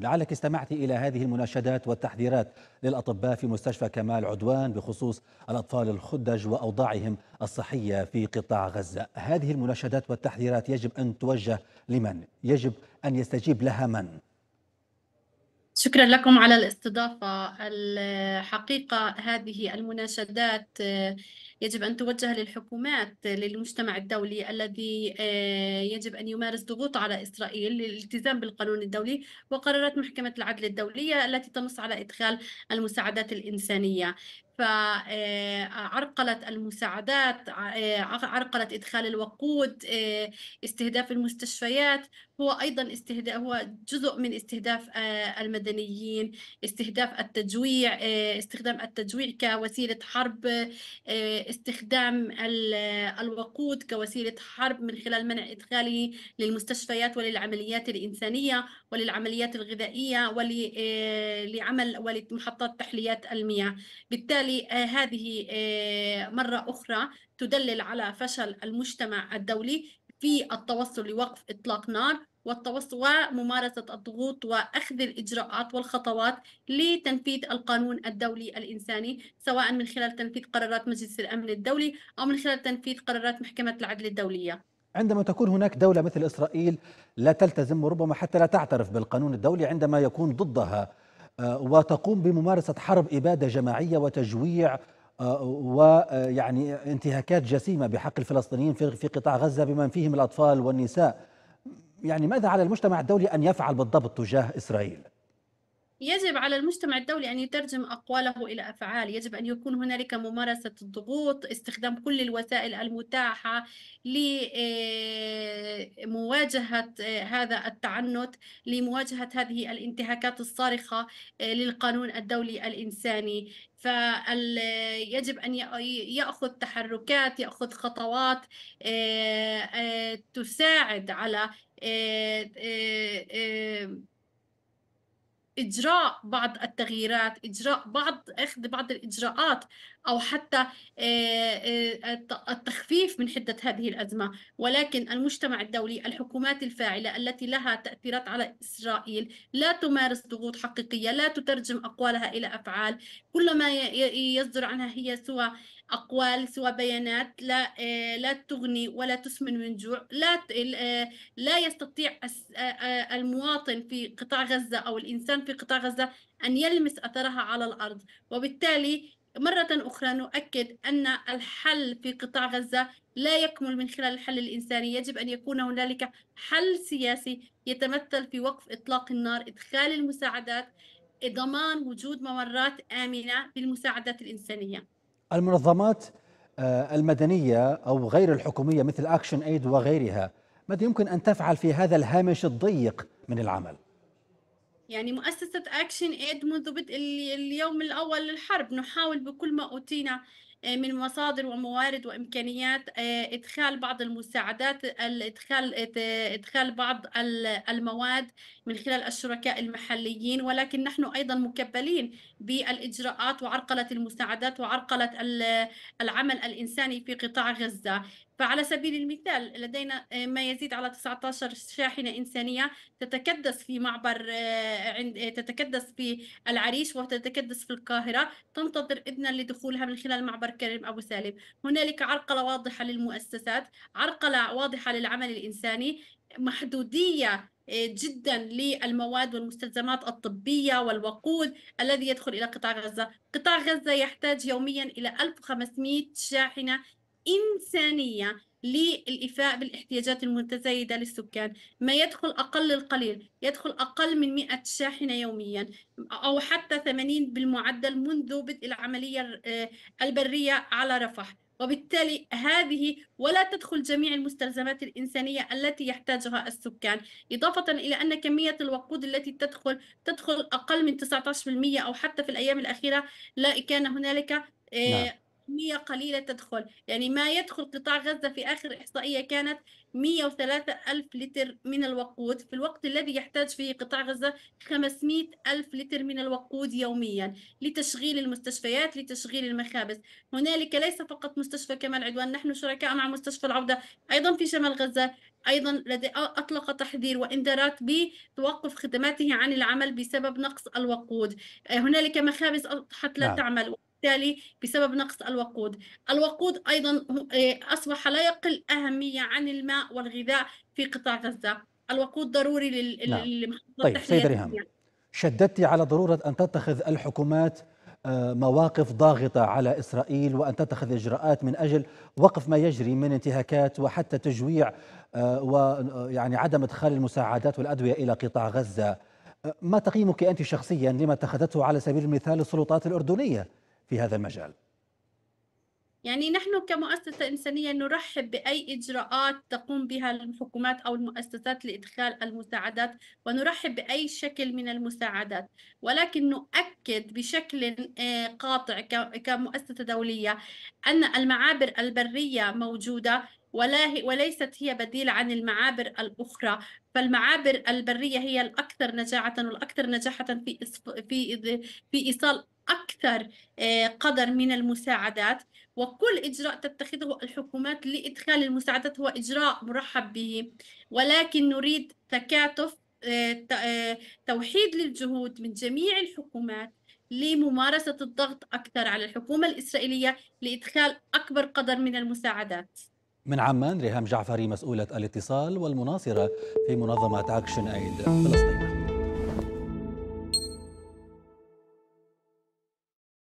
لعلك استمعت إلى هذه المناشدات والتحذيرات للأطباء في مستشفى كمال عدوان بخصوص الأطفال الخدج وأوضاعهم الصحية في قطاع غزة هذه المناشدات والتحذيرات يجب أن توجه لمن؟ يجب أن يستجيب لها من؟ شكرا لكم على الاستضافة الحقيقة هذه المناشدات آه، يجب أن توجه للحكومات آه، للمجتمع الدولي الذي آه، يجب أن يمارس ضغوط على إسرائيل للالتزام بالقانون الدولي وقرارات محكمة العدل الدولية التي تنص على إدخال المساعدات الإنسانية فعرقلة المساعدات عرقلة إدخال الوقود استهداف المستشفيات هو أيضا استهداف هو جزء من استهداف آه، المدنيين استهداف التجويع آه، استخدام التجويع كوسيلة حرب آه، استخدام الوقود كوسيلة حرب من خلال منع إدخاله للمستشفيات وللعمليات الإنسانية وللعمليات الغذائية ولعمل ولمحطات تحليات المياه بالتالي هذه مرة أخرى تدلل على فشل المجتمع الدولي في التوصل لوقف إطلاق نار والتوسط وممارسة الضغوط وأخذ الإجراءات والخطوات لتنفيذ القانون الدولي الإنساني سواء من خلال تنفيذ قرارات مجلس الأمن الدولي أو من خلال تنفيذ قرارات محكمة العدل الدولية عندما تكون هناك دولة مثل إسرائيل لا تلتزم ربما حتى لا تعترف بالقانون الدولي عندما يكون ضدها آه، وتقوم بممارسة حرب إبادة جماعية وتجويع آه، ويعني آه، انتهاكات جسيمة بحق الفلسطينيين في قطاع غزة بمن فيهم الأطفال والنساء يعني ماذا على المجتمع الدولي أن يفعل بالضبط تجاه إسرائيل؟ يجب على المجتمع الدولي أن يترجم أقواله إلى أفعال يجب أن يكون هنالك ممارسة الضغوط استخدام كل الوسائل المتاحة لمواجهة آه، هذا التعنت لمواجهة هذه الانتهاكات الصارخة آه، للقانون الدولي الإنساني فيجب آه، أن يأخذ تحركات يأخذ خطوات تساعد على آه، آه، آه، إجراء بعض التغييرات إجراء بعض أخذ بعض الإجراءات أو حتى التخفيف من حدة هذه الأزمة ولكن المجتمع الدولي الحكومات الفاعلة التي لها تأثيرات على إسرائيل لا تمارس ضغوط حقيقية لا تترجم أقوالها إلى أفعال كل ما يصدر عنها هي سوى أقوال سوى بيانات لا آه، لا تغني ولا تسمن من جوع لا آه، لا يستطيع آه، المواطن في قطاع غزة أو الإنسان في قطاع غزة أن يلمس أثرها على الأرض وبالتالي مرة أخرى نؤكد أن الحل في قطاع غزة لا يكمل من خلال الحل الإنساني يجب أن يكون هنالك حل سياسي يتمثل في وقف إطلاق النار إدخال المساعدات ضمان وجود ممرات آمنة للمساعدات الإنسانية المنظمات آه، المدنية أو غير الحكومية مثل أكشن أيد وغيرها ماذا يمكن أن تفعل في هذا الهامش الضيق من العمل؟ يعني مؤسسة أكشن إيد منذ بدء اليوم الأول للحرب نحاول بكل ما أوتينا آه، من مصادر وموارد وإمكانيات آه، إدخال بعض المساعدات إدخال إدخال بعض المواد من خلال الشركاء المحليين ولكن نحن أيضا مكبلين بالإجراءات وعرقلة المساعدات وعرقلة العمل الإنساني في قطاع غزة فعلى سبيل المثال لدينا آه، ما يزيد على 19 شاحنة إنسانية تتكدس في معبر آه، عند آه، تتكدس في العريش وتتكدس في القاهرة تنتظر إذنا لدخولها من خلال معبر كريم أبو سالم هنالك عرقلة واضحة للمؤسسات عرقلة واضحة للعمل الإنساني محدودية آه، جدا للمواد والمستلزمات الطبية والوقود الذي يدخل إلى قطاع غزة قطاع غزة يحتاج يوميا إلى 1500 شاحنة إنسانية للإفاء بالاحتياجات المتزايدة للسكان ما يدخل أقل القليل يدخل أقل من 100 شاحنة يوميا أو حتى 80 بالمعدل منذ بدء العملية آه، البرية على رفح وبالتالي هذه ولا تدخل جميع المستلزمات الإنسانية التي يحتاجها السكان إضافة إلى أن كمية الوقود التي تدخل تدخل أقل من 19% أو حتى في الأيام الأخيرة لا كان هنالك آه، نعم. كمية قليلة تدخل يعني ما يدخل قطاع غزة في آخر إحصائية كانت 103 ألف لتر من الوقود في الوقت الذي يحتاج فيه قطاع غزة 500 ألف لتر من الوقود يوميا لتشغيل المستشفيات لتشغيل المخابز هنالك ليس فقط مستشفى كمال عدوان نحن شركاء مع مستشفى العودة أيضا في شمال غزة أيضا لدي أطلق تحذير وإنذارات بتوقف خدماته عن العمل بسبب نقص الوقود هنالك مخابز حتى لا نعم. تعمل وبالتالي بسبب نقص الوقود الوقود أيضا إيه، أصبح لا يقل أهمية عن الماء والغذاء في قطاع غزة الوقود ضروري لل... نعم. للمحطة طيب سيد ريهام شددت على ضرورة أن تتخذ الحكومات آه، مواقف ضاغطة على إسرائيل وأن تتخذ إجراءات من أجل وقف ما يجري من انتهاكات وحتى تجويع آه، ويعني آه، عدم إدخال المساعدات والأدوية إلى قطاع غزة ما تقييمك أنت شخصيا لما اتخذته على سبيل المثال السلطات الأردنية في هذا المجال يعني نحن كمؤسسة إنسانية نرحب بأي إجراءات تقوم بها الحكومات أو المؤسسات لإدخال المساعدات ونرحب بأي شكل من المساعدات ولكن نؤكد بشكل آه، قاطع كمؤسسة دولية أن المعابر البرية موجودة ولا وليست هي بديل عن المعابر الأخرى فالمعابر البرية هي الأكثر نجاعة والأكثر نجاحة في في في إيصال أكثر آه، قدر من المساعدات وكل إجراء تتخذه الحكومات لإدخال المساعدات هو إجراء مرحب به ولكن نريد تكاتف آه، آه، توحيد للجهود من جميع الحكومات لممارسة الضغط أكثر على الحكومة الإسرائيلية لإدخال أكبر قدر من المساعدات من عمان ريهام جعفري مسؤولة الاتصال والمناصرة في منظمة أكشن أيد فلسطين